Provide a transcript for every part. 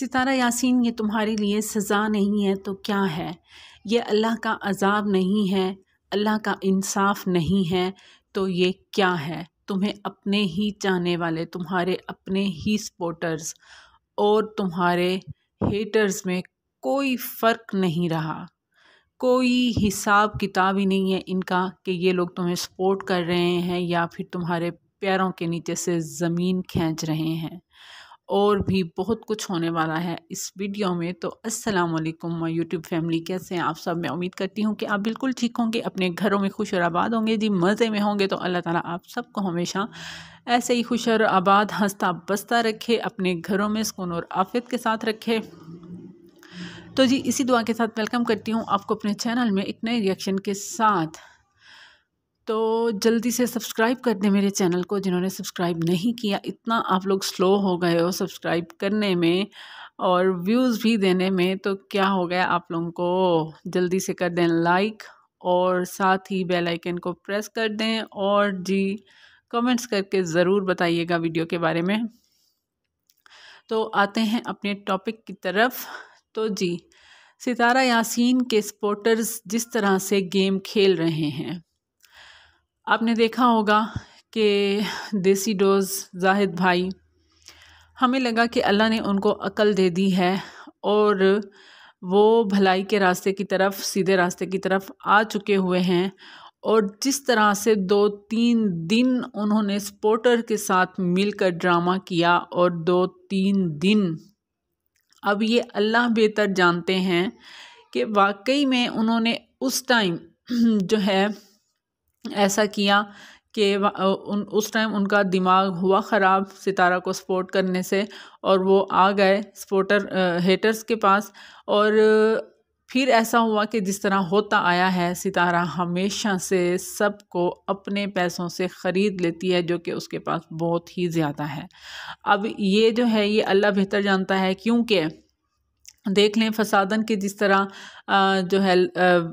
सितारा यासीन ये तुम्हारे लिए सज़ा नहीं है तो क्या है ये अल्लाह का अजाब नहीं है अल्लाह का इंसाफ नहीं है तो ये क्या है तुम्हें अपने ही चाहने वाले तुम्हारे अपने ही सपोर्टर्स और तुम्हारे हेटर्स में कोई फ़र्क नहीं रहा कोई हिसाब किताब ही नहीं है इनका कि ये लोग तुम्हें सपोर्ट कर रहे हैं या फिर तुम्हारे पैरों के नीचे से ज़मीन खींच रहे हैं और भी बहुत कुछ होने वाला है इस वीडियो में तो अस्सलाम वालेकुम माय यूट्यूब फैमिली कैसे हैं आप सब मैं उम्मीद करती हूँ कि आप बिल्कुल ठीक होंगे अपने घरों में खुश और आबाद होंगे जी मज़े में होंगे तो अल्लाह ताला आप सबको हमेशा ऐसे ही खुश और आबाद हंसता बसता रखे अपने घरों में सुकून और आफियत के साथ रखे तो जी इसी दुआ के साथ वेलकम करती हूँ आपको अपने चैनल में एक नए रिएक्शन के साथ तो जल्दी से सब्सक्राइब कर दें मेरे चैनल को जिन्होंने सब्सक्राइब नहीं किया इतना आप लोग स्लो हो गए हो सब्सक्राइब करने में और व्यूज़ भी देने में तो क्या हो गया आप लोगों को जल्दी से कर दें लाइक और साथ ही बेल आइकन को प्रेस कर दें और जी कमेंट्स करके ज़रूर बताइएगा वीडियो के बारे में तो आते हैं अपने टॉपिक की तरफ तो जी सितारा यासीन के स्पोर्टर्स जिस तरह से गेम खेल रहे हैं आपने देखा होगा कि देसी डोज जाहिद भाई हमें लगा कि अल्लाह ने उनको अकल दे दी है और वो भलाई के रास्ते की तरफ सीधे रास्ते की तरफ आ चुके हुए हैं और जिस तरह से दो तीन दिन उन्होंने स्पोर्टर के साथ मिलकर ड्रामा किया और दो तीन दिन अब ये अल्लाह बेहतर जानते हैं कि वाकई में उन्होंने उस टाइम जो है ऐसा किया कि उन उस टाइम उनका दिमाग हुआ ख़राब सितारा को सपोर्ट करने से और वो आ गए सपोर्टर हेटर्स के पास और फिर ऐसा हुआ कि जिस तरह होता आया है सितारा हमेशा से सबको अपने पैसों से ख़रीद लेती है जो कि उसके पास बहुत ही ज़्यादा है अब ये जो है ये अल्लाह बेहतर जानता है क्योंकि देख लें फसादन के जिस तरह जो है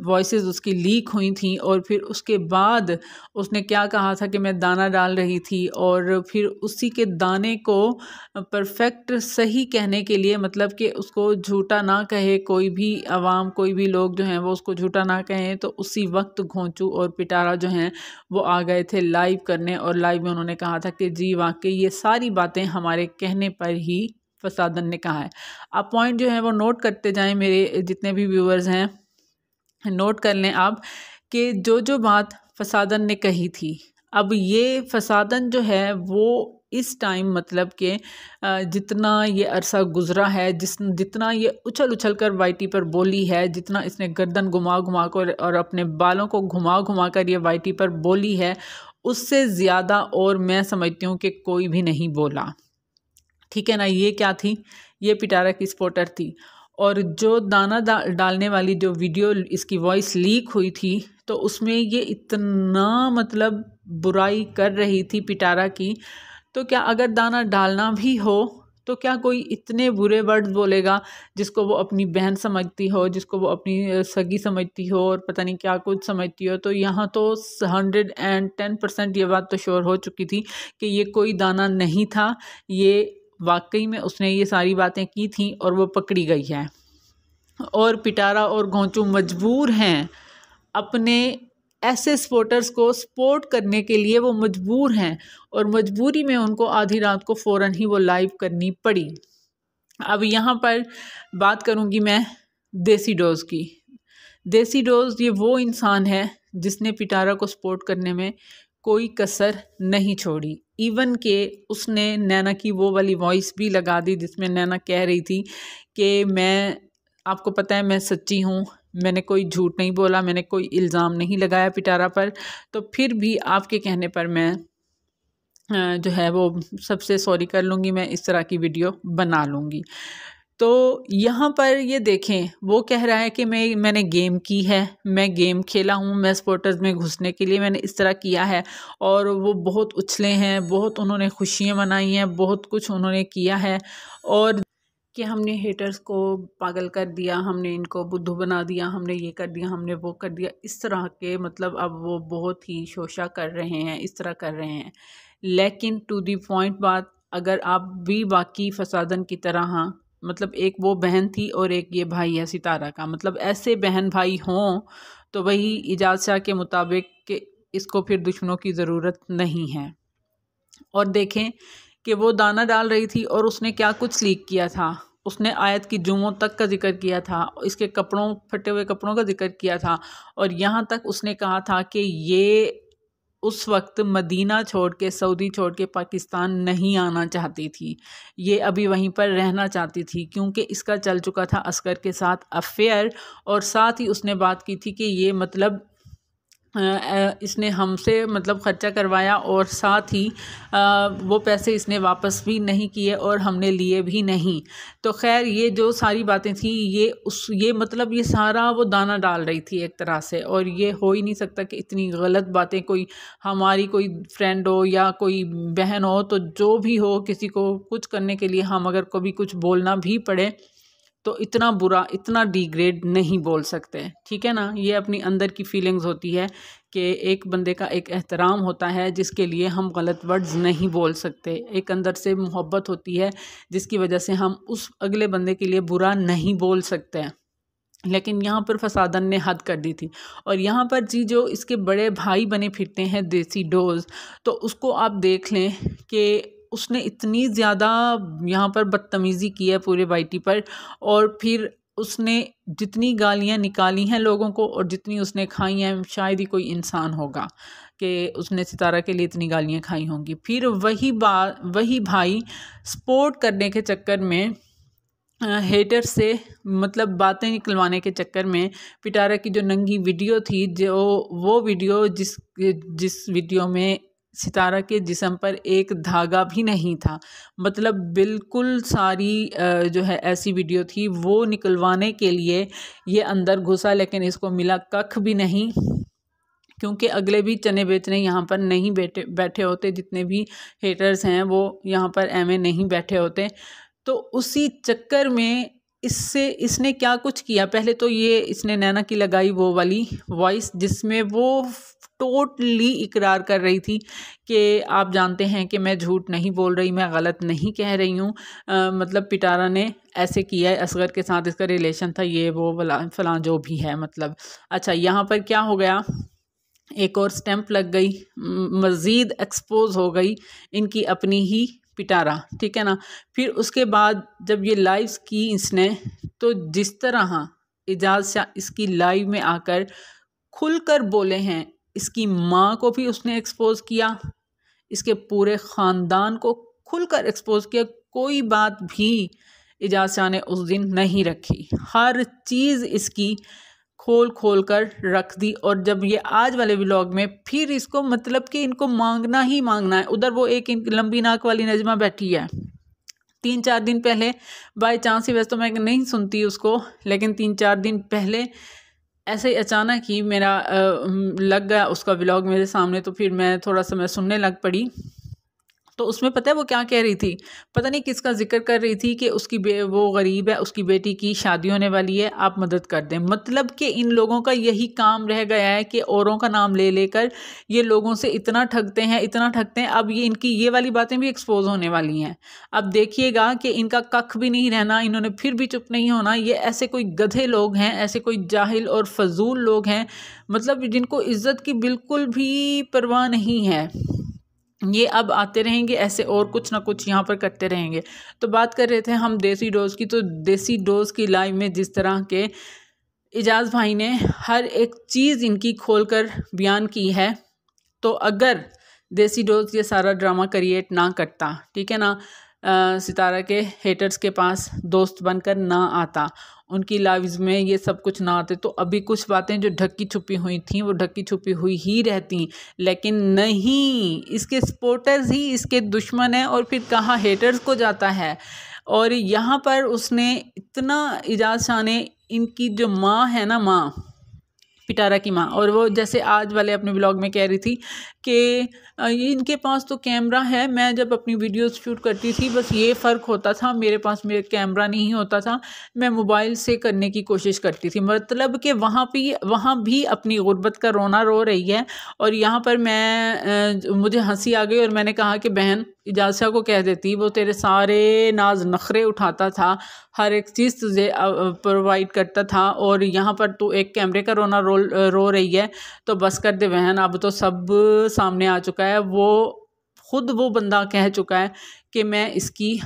वॉइसेस उसकी लीक हुई थी और फिर उसके बाद उसने क्या कहा था कि मैं दाना डाल रही थी और फिर उसी के दाने को परफेक्ट सही कहने के लिए मतलब कि उसको झूठा ना कहे कोई भी आवाम कोई भी लोग जो हैं वो उसको झूठा ना कहें तो उसी वक्त घोंचू और पिटारा जो हैं वो आ गए थे लाइव करने और लाइव में उन्होंने कहा था कि जी वाकई ये सारी बातें हमारे कहने पर ही फसादन ने कहा है आप पॉइंट जो है वो नोट करते जाएं मेरे जितने भी व्यूअर्स हैं नोट कर लें आप कि जो जो बात फसादन ने कही थी अब ये फसादन जो है वो इस टाइम मतलब कि जितना ये अरसा गुज़रा है जिस जितना ये उछल उछल कर वाइटी पर बोली है जितना इसने गर्दन घुमा घुमा कर और अपने बालों को घुमा घुमा कर ये वाइटी पर बोली है उससे ज़्यादा और मैं समझती हूँ कि कोई भी नहीं बोला ठीक है ना ये क्या थी ये पिटारा की स्पोटर थी और जो दाना दा, डालने वाली जो वीडियो इसकी वॉइस लीक हुई थी तो उसमें ये इतना मतलब बुराई कर रही थी पिटारा की तो क्या अगर दाना डालना भी हो तो क्या कोई इतने बुरे वर्ड बोलेगा जिसको वो अपनी बहन समझती हो जिसको वो अपनी सगी समझती हो और पता नहीं क्या कुछ समझती हो तो यहाँ तो हंड्रेड एंड टेन परसेंट ये बात तो श्योर हो चुकी थी कि ये कोई दाना नहीं था ये वाकई में उसने ये सारी बातें की थी और वो पकड़ी गई है और पिटारा और घोंचू मजबूर हैं अपने ऐसे स्पोर्टर्स को सपोर्ट करने के लिए वो मजबूर हैं और मजबूरी में उनको आधी रात को फ़ौर ही वो लाइव करनी पड़ी अब यहाँ पर बात करूँगी मैं देसी डोज़ की देसी डोज़ ये वो इंसान है जिसने पिटारा को सपोर्ट करने में कोई कसर नहीं छोड़ी इवन के उसने नैना की वो वाली वॉइस भी लगा दी जिसमें नैना कह रही थी कि मैं आपको पता है मैं सच्ची हूँ मैंने कोई झूठ नहीं बोला मैंने कोई इल्ज़ाम नहीं लगाया पिटारा पर तो फिर भी आपके कहने पर मैं जो है वो सबसे सॉरी कर लूँगी मैं इस तरह की वीडियो बना लूँगी तो यहाँ पर ये देखें वो कह रहा है कि मैं मैंने गेम की है मैं गेम खेला हूँ मैं स्पोर्टर्स में घुसने के लिए मैंने इस तरह किया है और वो बहुत उछले हैं बहुत उन्होंने खुशियाँ मनाई हैं बहुत कुछ उन्होंने किया है और कि हमने हेटर्स को पागल कर दिया हमने इनको बुद्धू बना दिया हमने ये कर दिया हमने वो कर दिया इस तरह के मतलब अब वो बहुत ही शोशा कर रहे हैं इस तरह कर रहे हैं लेकिन टू दी पॉइंट बात अगर आप भी बाकी फसादन की तरह हाँ मतलब एक वो बहन थी और एक ये भाई है सितारा का मतलब ऐसे बहन भाई हों तो वही इजाज़ शाह के मुताबिक कि इसको फिर दुश्मनों की ज़रूरत नहीं है और देखें कि वो दाना डाल रही थी और उसने क्या कुछ लीक किया था उसने आयत की जुमों तक का जिक्र किया था इसके कपड़ों फटे हुए कपड़ों का जिक्र किया था और यहाँ तक उसने कहा था कि ये उस वक्त मदीना छोड़ के सऊदी छोड़ के पाकिस्तान नहीं आना चाहती थी ये अभी वहीं पर रहना चाहती थी क्योंकि इसका चल चुका था असगर के साथ अफेयर और साथ ही उसने बात की थी कि ये मतलब इसने हमसे मतलब ख़र्चा करवाया और साथ ही वो पैसे इसने वापस भी नहीं किए और हमने लिए भी नहीं तो खैर ये जो सारी बातें थी ये उस ये मतलब ये सारा वो दाना डाल रही थी एक तरह से और ये हो ही नहीं सकता कि इतनी गलत बातें कोई हमारी कोई फ्रेंड हो या कोई बहन हो तो जो भी हो किसी को कुछ करने के लिए हम अगर कभी कुछ बोलना भी पड़े तो इतना बुरा इतना डिग्रेड नहीं बोल सकते ठीक है ना ये अपनी अंदर की फीलिंग्स होती है कि एक बंदे का एक एहतराम होता है जिसके लिए हम गलत वर्ड्स नहीं बोल सकते एक अंदर से मोहब्बत होती है जिसकी वजह से हम उस अगले बंदे के लिए बुरा नहीं बोल सकते लेकिन यहाँ पर फसादन ने हद कर दी थी और यहाँ पर जी जो इसके बड़े भाई बने फिरते हैं देसी डोज तो उसको आप देख लें कि उसने इतनी ज़्यादा यहाँ पर बदतमीज़ी की है पूरे वाइटी पर और फिर उसने जितनी गालियाँ निकाली हैं लोगों को और जितनी उसने खाई हैं शायद ही कोई इंसान होगा कि उसने सितारा के लिए इतनी गालियाँ खाई होंगी फिर वही बा वही भाई सपोर्ट करने के चक्कर में हेटर से मतलब बातें निकलवाने के चक्कर में पिटारा की जो नंगी वीडियो थी जो वो वीडियो जिस जिस वीडियो में सितारा के जिसम पर एक धागा भी नहीं था मतलब बिल्कुल सारी जो है ऐसी वीडियो थी वो निकलवाने के लिए ये अंदर घुसा लेकिन इसको मिला कख भी नहीं क्योंकि अगले भी चने बेचने यहाँ पर नहीं बैठे बैठे होते जितने भी हेटर्स हैं वो यहाँ पर एम नहीं बैठे होते तो उसी चक्कर में इससे इसने क्या कुछ किया पहले तो ये इसने नैना की लगाई वो वाली वॉइस जिसमें वो टोटली इकरार कर रही थी कि आप जानते हैं कि मैं झूठ नहीं बोल रही मैं गलत नहीं कह रही हूँ मतलब पिटारा ने ऐसे किया है असगर के साथ इसका रिलेशन था ये वो वाला फलां जो भी है मतलब अच्छा यहाँ पर क्या हो गया एक और स्टैंप लग गई मज़ीद एक्सपोज हो गई इनकी अपनी ही पिटारा ठीक है ना फिर उसके बाद जब ये लाइव की इसने तो जिस तरह हाँ, एजाज शाह इसकी लाइव में आकर खुलकर बोले हैं इसकी माँ को भी उसने एक्सपोज किया इसके पूरे ख़ानदान को खुलकर एक्सपोज किया कोई बात भी एजाज शाह ने उस दिन नहीं रखी हर चीज़ इसकी खोल खोल कर रख दी और जब ये आज वाले ब्लॉग में फिर इसको मतलब कि इनको मांगना ही मांगना है उधर वो एक लंबी नाक वाली नजमा बैठी है तीन चार दिन पहले बाई चांस ही वैसे तो मैं नहीं सुनती उसको लेकिन तीन चार दिन पहले ऐसे ही अचानक ही मेरा लग गया उसका ब्लॉग मेरे सामने तो फिर मैं थोड़ा सा मैं सुनने लग पड़ी तो उसमें पता है वो क्या कह रही थी पता नहीं किसका जिक्र कर रही थी कि उसकी वो गरीब है उसकी बेटी की शादी होने वाली है आप मदद कर दें मतलब कि इन लोगों का यही काम रह गया है कि औरों का नाम ले लेकर ये लोगों से इतना ठगते हैं इतना ठगते हैं अब ये इनकी ये वाली बातें भी एक्सपोज होने वाली हैं अब देखिएगा कि इनका कख भी नहीं रहना इन्होंने फिर भी चुप नहीं होना ये ऐसे कोई गधे लोग हैं ऐसे कोई जाहिल और फजूल लोग हैं मतलब जिनको इज़्ज़त की बिल्कुल भी परवाह नहीं है ये अब आते रहेंगे ऐसे और कुछ ना कुछ यहाँ पर करते रहेंगे तो बात कर रहे थे हम देसी डोज की तो देसी डोज की लाइव में जिस तरह के एजाज भाई ने हर एक चीज़ इनकी खोल कर बयान की है तो अगर देसी डोज ये सारा ड्रामा क्रिएट ना करता ठीक है ना आ, सितारा के हेटर्स के पास दोस्त बनकर ना आता उनकी लाइफ में ये सब कुछ ना आते तो अभी कुछ बातें जो ढक्की छुपी हुई थी वो ढक्की छुपी हुई ही रहती लेकिन नहीं इसके सपोर्टर्स ही इसके दुश्मन हैं और फिर कहाँ हेटर्स को जाता है और यहाँ पर उसने इतना इजाज़ शाह ने इनकी जो माँ है ना माँ पिटारा की माँ और वो जैसे आज वाले अपने ब्लॉग में कह रही थी कि इनके पास तो कैमरा है मैं जब अपनी वीडियोस शूट करती थी बस ये फ़र्क होता था मेरे पास मेरे कैमरा नहीं होता था मैं मोबाइल से करने की कोशिश करती थी मतलब कि वहाँ भी वहाँ भी अपनी गुर्बत का रोना रो रही है और यहाँ पर मैं मुझे हंसी आ गई और मैंने कहा कि बहन इजाज़ा को कह देती वो तेरे सारे नाज नखरे उठाता था हर एक चीज़ तुझे प्रोवाइड करता था और यहाँ पर तू एक कैमरे का रोना रो रो रही है तो बस कर दे बहन अब तो सब सामने आ चुका है वो खुद वो बंदा कह चुका है कि मैं इसकी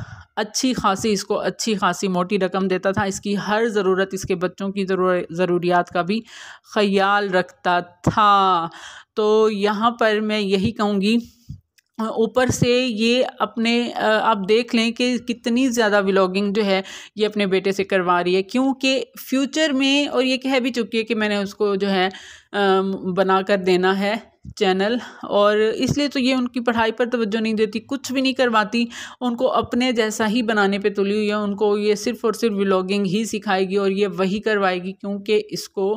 अच्छी खासी इसको अच्छी खासी मोटी रकम देता था इसकी हर ज़रूरत इसके बच्चों की ज़रूरियात का भी ख्याल रखता था तो यहाँ पर मैं यही कहूँगी ऊपर से ये अपने आप देख लें कि कितनी ज़्यादा व्लॉगिंग जो है ये अपने बेटे से करवा रही है क्योंकि फ्यूचर में और ये कह भी चुकी है कि मैंने उसको जो है बना कर देना है चैनल और इसलिए तो ये उनकी पढ़ाई पर तवज्जो नहीं देती कुछ भी नहीं करवाती उनको अपने जैसा ही बनाने पे तुली हुई है उनको ये सिर्फ़ और सिर्फ व्लॉगिंग ही सिखाएगी और ये वही करवाएगी क्योंकि इसको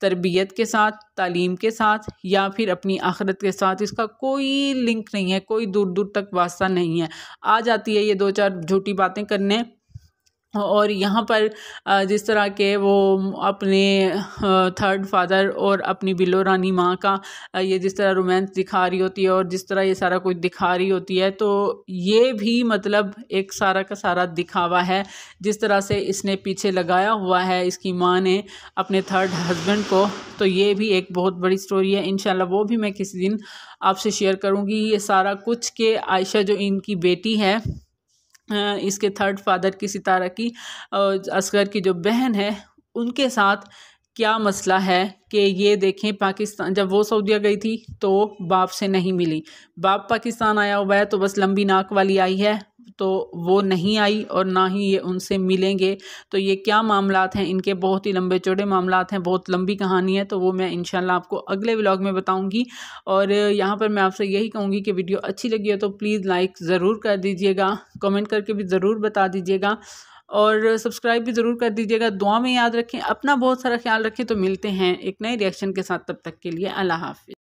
तरबियत के साथ तालीम के साथ या फिर अपनी आखरत के साथ इसका कोई लिंक नहीं है कोई दूर दूर तक वास्ता नहीं है आ जाती है ये दो चार झूठी बातें करने और यहाँ पर जिस तरह के वो अपने थर्ड फादर और अपनी बिलो रानी माँ का ये जिस तरह रोमांस दिखा रही होती है और जिस तरह ये सारा कुछ दिखा रही होती है तो ये भी मतलब एक सारा का सारा दिखावा है जिस तरह से इसने पीछे लगाया हुआ है इसकी माँ ने अपने थर्ड हस्बैंड को तो ये भी एक बहुत बड़ी स्टोरी है इन वो भी मैं किसी दिन आपसे शेयर करूँगी ये सारा कुछ के आयशा जो इनकी बेटी है इसके थर्ड फादर की सितारा की असगर की जो बहन है उनके साथ क्या मसला है कि ये देखें पाकिस्तान जब वो सऊदीया गई थी तो बाप से नहीं मिली बाप पाकिस्तान आया हुआ है तो बस लंबी नाक वाली आई है तो वो नहीं आई और ना ही ये उनसे मिलेंगे तो ये क्या मामला हैं इनके बहुत ही लंबे चौड़े मामला हैं बहुत लंबी कहानी है तो वो मैं इंशाल्लाह आपको अगले व्लॉग में बताऊँगी और यहाँ पर मैं आपसे यही कहूँगी कि वीडियो अच्छी लगी हो तो प्लीज़ लाइक ज़रूर कर दीजिएगा कमेंट करके भी ज़रूर बता दीजिएगा और सब्सक्राइब भी ज़रूर कर दीजिएगा दुआ में याद रखें अपना बहुत सारा ख्याल रखें तो मिलते हैं एक नए रिएक्शन के साथ तब तक के लिए अल्लाह हाफि